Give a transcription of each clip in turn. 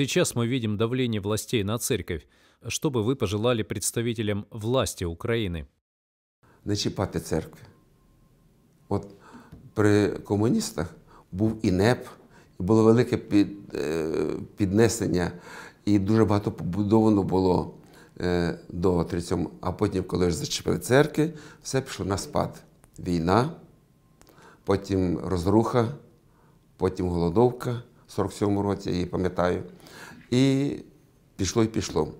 Сейчас мы видим давление властей на церковь. Что бы вы пожелали представителям власти Украины? Не чіпати церкви. От при комуністах був і НЕП, і було велике під, е, піднесення, і дуже багато побудовано було е, до 30, а потім, коли ж зачепили церкви, все пішло на спад. Війна, потім розруха, потім голодовка. 47-му році, я її пам'ятаю. І пішло і пішло.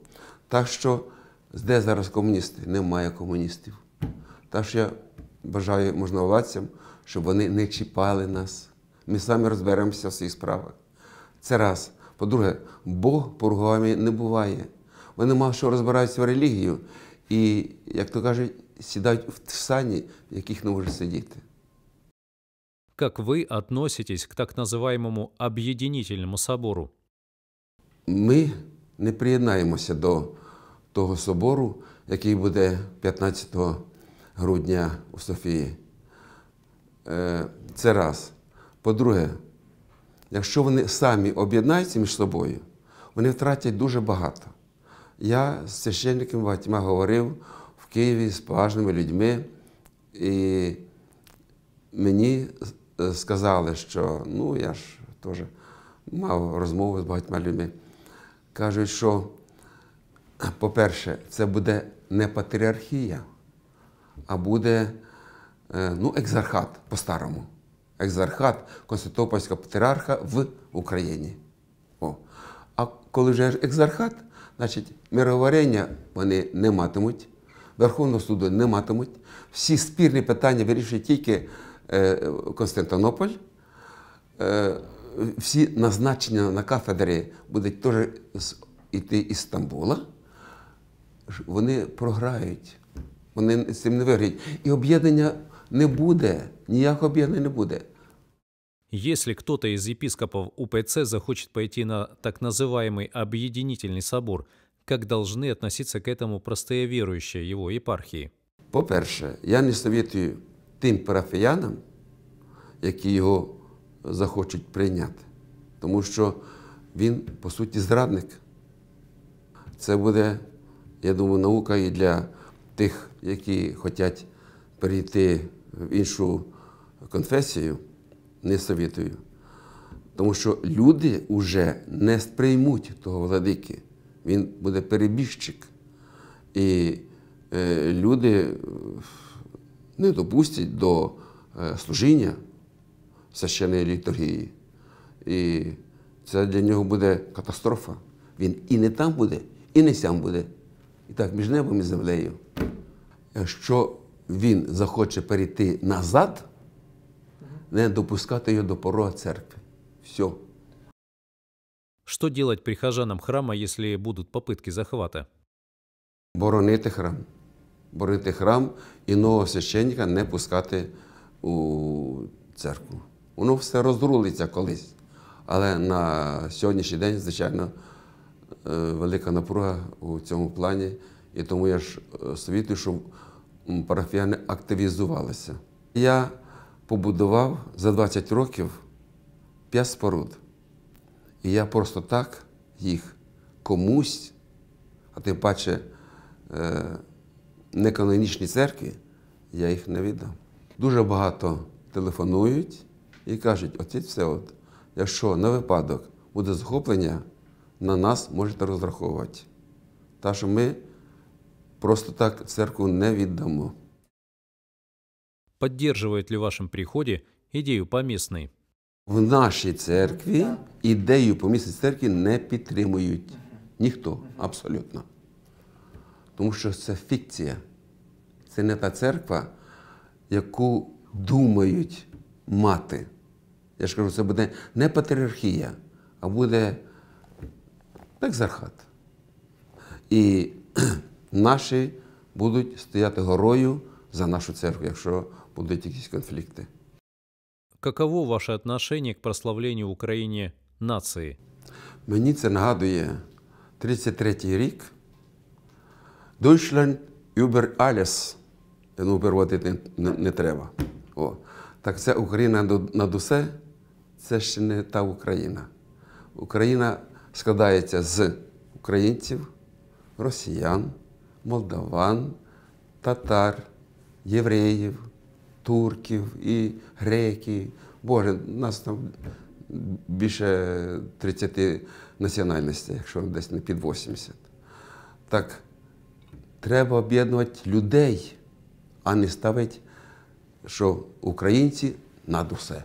Так що, де зараз комуністи? Немає комуністів. Так що я бажаю можновладцям, щоб вони не чіпали нас. Ми самі розберемося в своїх справах. Це раз. По-друге, Бог поругами не буває. Вони мало що розбираються в релігію і, як то кажуть, сідають в сані, в яких не може сидіти как вы относитесь к так называемому объединительному собору? Ми не приєднаємося до того собору, який буде 15 грудня у Софії. Е, це раз. По-друге, якщо вони самі об'єднаються між собою, вони втратять дуже багато. Я з священниками багатьма говорив в Києві з поважними людьми, і мені Е, сказали, що ну я ж теж мав розмову з багатьма людьми. Кажуть, що, по-перше, це буде не патріархія, а буде е, ну, екзархат по-старому. Екзархат Константинопольського патріарха в Україні. О. А коли вже екзархат, значить мироварення вони не матимуть, Верховного суду не матимуть. Всі спірні питання вирішує тільки. Е, Константинополь. Е, всі назначення на кафедрі будуть теж йти із Стамбула. Вони програють, вони з цим не виграють. И объединения не буде, ніякого об'єднання не буде. Если кто-то из епископов УПЦ захочет пойти на так называемый объединительный собор, как должны относиться к этому простые верующие его епархии? По-перше, я не советую тим парафіянам, які його захочуть прийняти. Тому що він, по суті, зрадник. Це буде, я думаю, наука і для тих, які хочуть перейти в іншу конфесію, не совітую. Тому що люди вже не сприймуть того владики. Він буде перебіжчик. І е, люди не ну допустять до е, служіння священної літургії. І це для нього буде катастрофа. Він і не там буде, і не сям буде. І так між небом і землею. Якщо він захоче перейти назад, не допускати його до порога церкви. Все. Що делать прихожанам храма, якщо будуть попитки захвата? Боронити храм борити храм і нового священника не пускати у церкву. Воно все розрулиться колись. Але на сьогоднішній день, звичайно, е, велика напруга у цьому плані. І тому я ж е, світу, щоб парафіяни активізувалися. Я побудував за 20 років п'ять споруд. І я просто так їх комусь, а тим паче е, неканонічні церкві, я їх не віддам. Дуже багато телефонують і кажуть, отець все, от, якщо на випадок буде захоплення, на нас можете розраховувати. Та що ми просто так церкву не віддамо. Підтримують ли в вашем приходе идею помісної? В нашій церкві ідею помісної церкви не підтримують. Ніхто абсолютно тому що це фікція. Це не та церква, яку думають мати. Я ж кажу, це буде не патріархія, а буде екзархат. І наші будуть стояти горою за нашу церкву, якщо будуть якісь конфлікти. Каково ваше отношение к прославленню в Україні нації? Мені це нагадує 33-й рік. Deutschland über alles. Ну, переводити не, не треба. О. Так це Україна над усе це ще не та Україна. Україна складається з українців, росіян, молдаван, татар, євреїв, турків і греків. Боже, нас там більше 30 національностей, якщо десь не під 80. Так, треба об'єднувати людей, а не ставити, що українці над усе.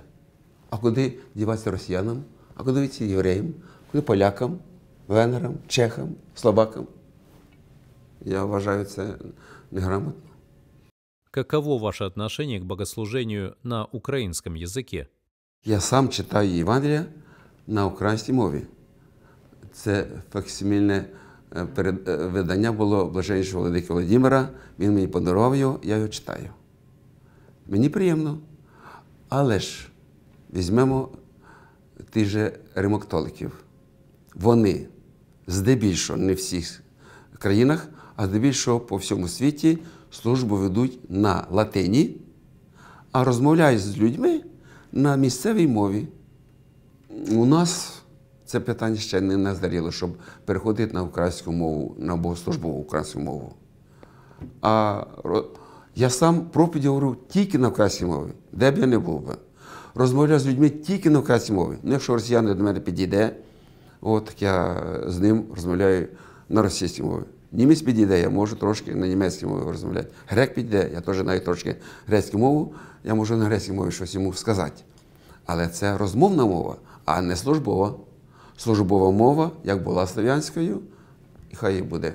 А куди діватися росіянам, а куди діватися євреям, куди полякам, венерам, чехам, словакам? Я вважаю це неграмотно. Каково ваше отношение к богослужению на украинском языке? Я сам читаю Євангелія на українській мові. Це факсимільне Е, перед е, видання було блаженнішого Владики Володимира, він мені подарував його, я його читаю. Мені приємно. Але ж візьмемо тих же ремоктоликів. Вони здебільшого не в всіх країнах, а здебільшого по всьому світі службу ведуть на латині, а розмовляють з людьми на місцевій мові. У нас це питання ще не назріло, щоб переходити на українську мову, на богослужбову українську мову. А я сам проповіді говорю тільки на українській мові, де б я не був би. Розмовляю з людьми тільки на українській мові. Ну, якщо росіяни до мене підійде, от я з ним розмовляю на російській мові. Німець підійде, я можу трошки на німецькій мові розмовляти. Грек підійде, я теж знаю трошки грецьку мову, я можу на грецькій мові щось йому сказати. Але це розмовна мова, а не службова службова мова, як була слов'янською, і хай і буде.